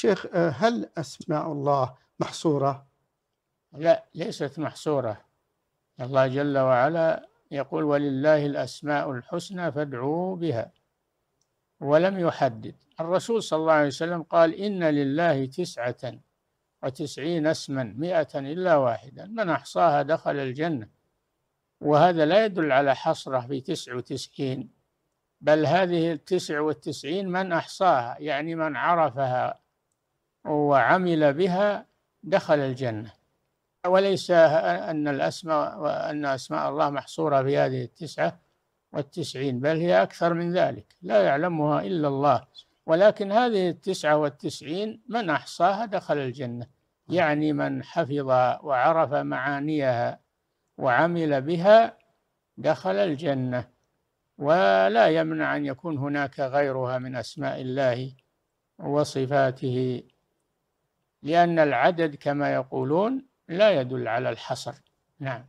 شيخ آه، هل أسماء الله محصورة؟ لا ليست محصورة الله جل وعلا يقول ولله الأسماء الحسنى فادعوه بها ولم يحدد الرسول صلى الله عليه وسلم قال إن لله تسعة وتسعين اسما مئة إلا واحدا من أحصاها دخل الجنة وهذا لا يدل على حصره في تسع وتسعين بل هذه التسع والتسعين من أحصاها يعني من عرفها وعمل بها دخل الجنة وليس أن الأسماء وأن أسماء الله محصورة في هذه التسعة والتسعين بل هي أكثر من ذلك لا يعلمها إلا الله ولكن هذه التسعة والتسعين من أحصاها دخل الجنة يعني من حفظ وعرف معانيها وعمل بها دخل الجنة ولا يمنع أن يكون هناك غيرها من أسماء الله وصفاته لأن العدد كما يقولون لا يدل على الحصر نعم